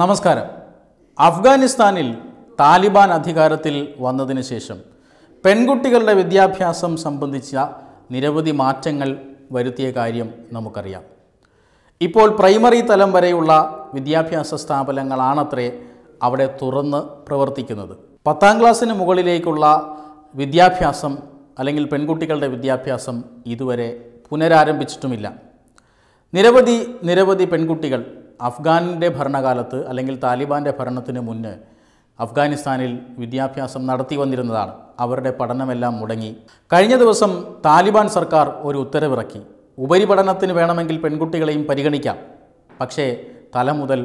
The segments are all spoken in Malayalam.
നമസ്കാരം അഫ്ഗാനിസ്ഥാനിൽ താലിബാൻ അധികാരത്തിൽ വന്നതിന് ശേഷം പെൺകുട്ടികളുടെ വിദ്യാഭ്യാസം സംബന്ധിച്ച നിരവധി മാറ്റങ്ങൾ വരുത്തിയ കാര്യം നമുക്കറിയാം ഇപ്പോൾ പ്രൈമറി തലം വരെയുള്ള വിദ്യാഭ്യാസ സ്ഥാപനങ്ങളാണത്രേ അവിടെ തുറന്ന് പ്രവർത്തിക്കുന്നത് പത്താം ക്ലാസ്സിന് മുകളിലേക്കുള്ള വിദ്യാഭ്യാസം അല്ലെങ്കിൽ പെൺകുട്ടികളുടെ വിദ്യാഭ്യാസം ഇതുവരെ പുനരാരംഭിച്ചിട്ടുമില്ല നിരവധി നിരവധി പെൺകുട്ടികൾ അഫ്ഗാനിൻ്റെ ഭരണകാലത്ത് അല്ലെങ്കിൽ താലിബാൻ്റെ ഭരണത്തിന് മുന്നേ അഫ്ഗാനിസ്ഥാനിൽ വിദ്യാഭ്യാസം നടത്തി വന്നിരുന്നതാണ് അവരുടെ പഠനമെല്ലാം മുടങ്ങി കഴിഞ്ഞ ദിവസം താലിബാൻ സർക്കാർ ഒരു ഉത്തരവിറക്കി ഉപരിപഠനത്തിന് വേണമെങ്കിൽ പെൺകുട്ടികളെയും പരിഗണിക്കാം പക്ഷേ തല മുതൽ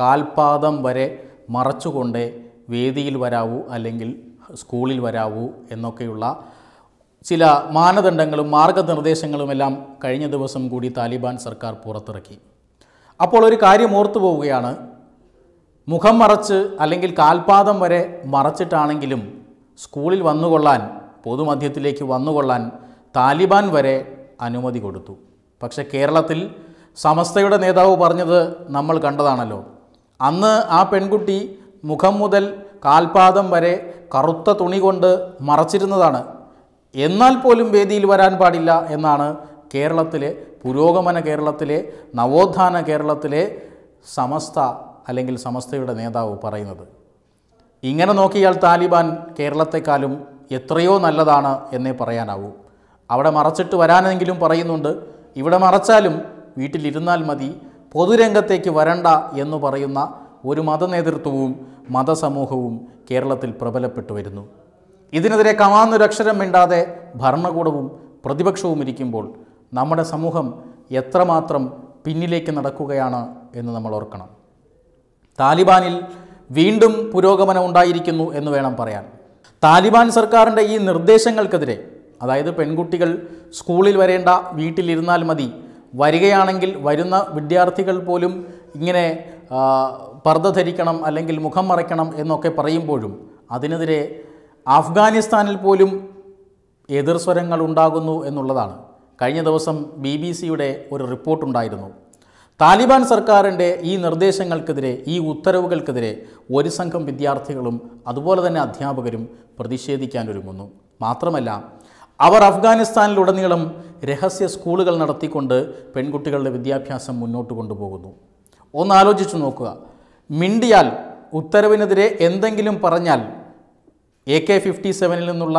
കാൽപാദം വരെ മറച്ചുകൊണ്ട് വേദിയിൽ വരാവൂ അല്ലെങ്കിൽ സ്കൂളിൽ വരാവൂ എന്നൊക്കെയുള്ള ചില മാനദണ്ഡങ്ങളും മാർഗനിർദ്ദേശങ്ങളുമെല്ലാം കഴിഞ്ഞ ദിവസം കൂടി താലിബാൻ സർക്കാർ പുറത്തിറക്കി അപ്പോൾ ഒരു കാര്യം ഓർത്തു പോവുകയാണ് മുഖം മറച്ച് അല്ലെങ്കിൽ കാൽപാദം വരെ മറച്ചിട്ടാണെങ്കിലും സ്കൂളിൽ വന്നുകൊള്ളാൻ പൊതുമധ്യത്തിലേക്ക് വന്നുകൊള്ളാൻ താലിബാൻ വരെ അനുമതി കൊടുത്തു പക്ഷെ കേരളത്തിൽ സമസ്തയുടെ നേതാവ് പറഞ്ഞത് നമ്മൾ കണ്ടതാണല്ലോ അന്ന് ആ പെൺകുട്ടി മുഖം മുതൽ കാൽപാദം വരെ കറുത്ത തുണി കൊണ്ട് മറച്ചിരുന്നതാണ് എന്നാൽ പോലും വേദിയിൽ വരാൻ പാടില്ല എന്നാണ് കേരളത്തിലെ പുരോഗമന കേരളത്തിലെ നവോത്ഥാന കേരളത്തിലെ സമസ്ത അല്ലെങ്കിൽ സമസ്തയുടെ നേതാവ് പറയുന്നത് ഇങ്ങനെ നോക്കിയാൽ താലിബാൻ കേരളത്തെക്കാളും എത്രയോ നല്ലതാണ് എന്നേ പറയാനാവൂ അവിടെ മറച്ചിട്ട് വരാനെങ്കിലും പറയുന്നുണ്ട് ഇവിടെ മറച്ചാലും വീട്ടിലിരുന്നാൽ മതി പൊതുരംഗത്തേക്ക് വരണ്ട എന്ന് പറയുന്ന ഒരു മതനേതൃത്വവും മതസമൂഹവും കേരളത്തിൽ പ്രബലപ്പെട്ടു വരുന്നു ഇതിനെതിരെ കമാന്നൊരക്ഷരം മിണ്ടാതെ ഭരണകൂടവും പ്രതിപക്ഷവും ഇരിക്കുമ്പോൾ നമ്മുടെ സമൂഹം എത്രമാത്രം പിന്നിലേക്ക് നടക്കുകയാണ് എന്ന് നമ്മൾ ഓർക്കണം താലിബാനിൽ വീണ്ടും പുരോഗമനം ഉണ്ടായിരിക്കുന്നു എന്ന് വേണം പറയാൻ താലിബാൻ സർക്കാരിൻ്റെ ഈ നിർദ്ദേശങ്ങൾക്കെതിരെ അതായത് പെൺകുട്ടികൾ സ്കൂളിൽ വരേണ്ട വീട്ടിലിരുന്നാൽ മതി വരികയാണെങ്കിൽ വരുന്ന വിദ്യാർത്ഥികൾ പോലും ഇങ്ങനെ പർദ്ദ ധരിക്കണം അല്ലെങ്കിൽ മുഖം മറയ്ക്കണം എന്നൊക്കെ പറയുമ്പോഴും അതിനെതിരെ അഫ്ഗാനിസ്ഥാനിൽ പോലും എതിർസ്വരങ്ങൾ ഉണ്ടാകുന്നു എന്നുള്ളതാണ് കഴിഞ്ഞ ദിവസം ബി ബി സിയുടെ ഒരു റിപ്പോർട്ടുണ്ടായിരുന്നു താലിബാൻ സർക്കാരിൻ്റെ ഈ നിർദ്ദേശങ്ങൾക്കെതിരെ ഈ ഉത്തരവുകൾക്കെതിരെ ഒരു സംഘം വിദ്യാർത്ഥികളും അതുപോലെ തന്നെ അധ്യാപകരും പ്രതിഷേധിക്കാനൊരുങ്ങുന്നു മാത്രമല്ല അവർ അഫ്ഗാനിസ്ഥാനിലുടനീളം രഹസ്യ സ്കൂളുകൾ നടത്തിക്കൊണ്ട് പെൺകുട്ടികളുടെ വിദ്യാഭ്യാസം മുന്നോട്ട് കൊണ്ടുപോകുന്നു ഒന്ന് ആലോചിച്ചു നോക്കുക മിണ്ടിയാൽ ഉത്തരവിനെതിരെ എന്തെങ്കിലും പറഞ്ഞാൽ എ കെ ഫിഫ്റ്റി സെവനിൽ നിന്നുള്ള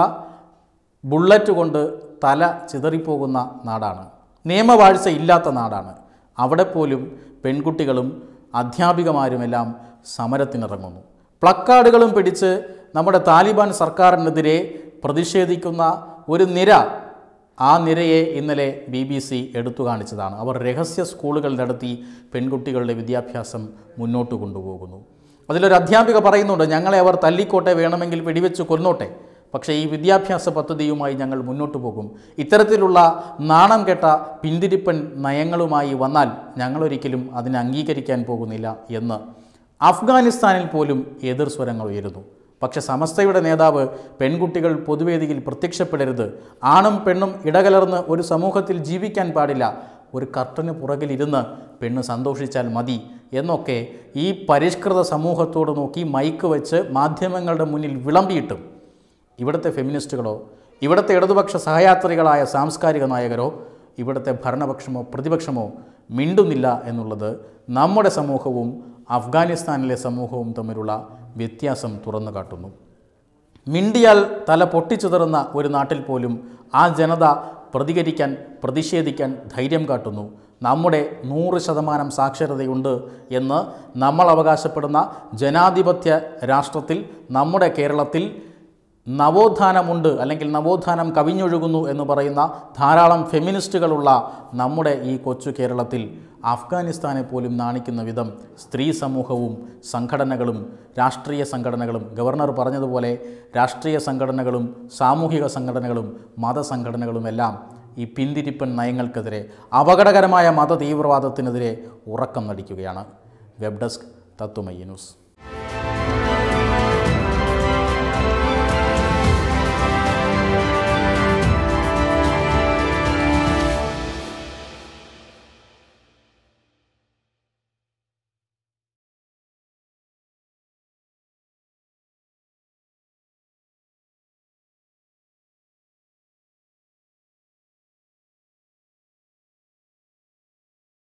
ബുള്ളറ്റ് കൊണ്ട് തല ചിതറിപ്പോകുന്ന നാടാണ് നിയമവാഴ്ച ഇല്ലാത്ത നാടാണ് അവിടെ പോലും പെൺകുട്ടികളും അധ്യാപികമാരുമെല്ലാം സമരത്തിനിറങ്ങുന്നു പ്ലക്കാർഡുകളും പിടിച്ച് നമ്മുടെ താലിബാൻ സർക്കാരിനെതിരെ പ്രതിഷേധിക്കുന്ന ഒരു നിര ആ നിരയെ ഇന്നലെ ബി ബി സി എടുത്തു കാണിച്ചതാണ് അവർ രഹസ്യ സ്കൂളുകൾ നടത്തി പെൺകുട്ടികളുടെ വിദ്യാഭ്യാസം മുന്നോട്ട് കൊണ്ടുപോകുന്നു അതിലൊരു അധ്യാപിക പറയുന്നുണ്ട് ഞങ്ങളെ അവർ തല്ലിക്കോട്ടെ വേണമെങ്കിൽ വെടിവെച്ച് കൊന്നോട്ടെ പക്ഷേ ഈ വിദ്യാഭ്യാസ പദ്ധതിയുമായി ഞങ്ങൾ മുന്നോട്ട് പോകും ഇത്തരത്തിലുള്ള നാണം കെട്ട പിന്തിരിപ്പൻ നയങ്ങളുമായി വന്നാൽ ഞങ്ങളൊരിക്കലും അതിനെ അംഗീകരിക്കാൻ പോകുന്നില്ല എന്ന് അഫ്ഗാനിസ്ഥാനിൽ പോലും എതിർ സ്വരങ്ങൾ ഉയരുന്നു പക്ഷെ സമസ്തയുടെ നേതാവ് പെൺകുട്ടികൾ പൊതുവേദിയിൽ പ്രത്യക്ഷപ്പെടരുത് ആണും പെണ്ണും ഇടകലർന്ന് ഒരു സമൂഹത്തിൽ ജീവിക്കാൻ പാടില്ല ഒരു കർട്ടന് പുറകിലിരുന്ന് പെണ്ണ് സന്തോഷിച്ചാൽ മതി എന്നൊക്കെ ഈ പരിഷ്കൃത സമൂഹത്തോട് നോക്കി മൈക്ക് വെച്ച് മാധ്യമങ്ങളുടെ മുന്നിൽ വിളമ്പിയിട്ടും ഇവിടുത്തെ ഫെമിനിസ്റ്റുകളോ ഇവിടുത്തെ ഇടതുപക്ഷ സഹയാത്രികളായ സാംസ്കാരിക നായകരോ ഇവിടുത്തെ ഭരണപക്ഷമോ പ്രതിപക്ഷമോ മിണ്ടുന്നില്ല എന്നുള്ളത് നമ്മുടെ സമൂഹവും അഫ്ഗാനിസ്ഥാനിലെ സമൂഹവും തമ്മിലുള്ള വ്യത്യാസം തുറന്നു കാട്ടുന്നു മിണ്ടിയാൽ തല പൊട്ടിച്ചുതറുന്ന ഒരു നാട്ടിൽ പോലും ആ ജനത പ്രതികരിക്കാൻ പ്രതിഷേധിക്കാൻ ധൈര്യം കാട്ടുന്നു നമ്മുടെ നൂറ് ശതമാനം സാക്ഷരതയുണ്ട് എന്ന് നമ്മൾ അവകാശപ്പെടുന്ന ജനാധിപത്യ രാഷ്ട്രത്തിൽ നമ്മുടെ കേരളത്തിൽ നവോത്ഥാനമുണ്ട് അല്ലെങ്കിൽ നവോത്ഥാനം കവിഞ്ഞൊഴുകുന്നു എന്ന് പറയുന്ന ധാരാളം ഫെമിനിസ്റ്റുകളുള്ള നമ്മുടെ ഈ കൊച്ചു കേരളത്തിൽ അഫ്ഗാനിസ്ഥാനെ പോലും നാണിക്കുന്ന വിധം സ്ത്രീ സമൂഹവും സംഘടനകളും രാഷ്ട്രീയ സംഘടനകളും ഗവർണർ പറഞ്ഞതുപോലെ രാഷ്ട്രീയ സംഘടനകളും സാമൂഹിക സംഘടനകളും മതസംഘടനകളുമെല്ലാം ഈ പിന്തിരിപ്പൻ നയങ്ങൾക്കെതിരെ അപകടകരമായ മത തീവ്രവാദത്തിനെതിരെ ഉറക്കം നടിക്കുകയാണ് വെബ് ഡെസ്ക് തത്വമയി ന്യൂസ്